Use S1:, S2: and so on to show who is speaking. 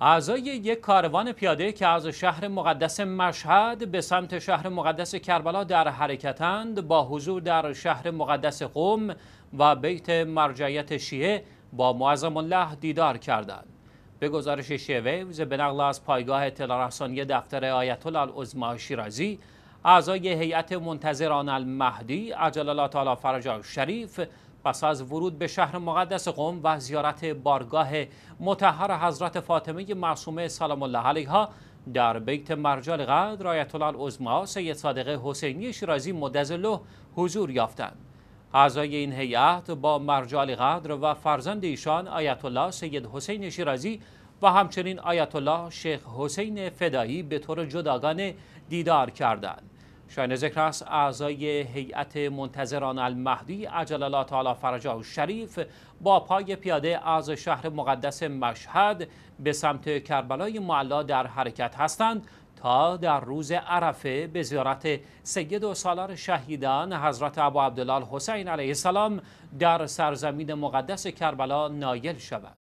S1: اعضای یک کاروان پیاده که از شهر مقدس مشهد به سمت شهر مقدس کربلا در حرکتند با حضور در شهر مقدس قوم و بیت مرجعیت شیعه با معظم الله دیدار کردند. به گزارش شیعه ویوز به نقل از پایگاه اطلاع رسانی دفتر آیت الله شیرازی اعضای هیئت منتظران المهدی عجل الله تعالی فرجا شریف پس از ورود به شهر مقدس قوم و زیارت بارگاه متحر حضرت فاطمه معصومه سلام الله علیها در بیت مرجال قدر آیت الله سید صادق حسینی شیرازی مدزله حضور یافتند اعضای این هیئت با مرجال قدر و فرزند ایشان آیت الله سید حسین شیرازی و همچنین آیت الله شیخ حسین فدایی به طور جداگانه دیدار کردند شاین ذکر است اعضای هیئت منتظران المهدی عجل الله تعالی فرجه و شریف با پای پیاده از شهر مقدس مشهد به سمت کربلای معلا در حرکت هستند تا در روز عرفه به زیارت سید و سالار شهیدان حضرت ابو عبدالله حسین علیه السلام در سرزمین مقدس کربلا نایل شود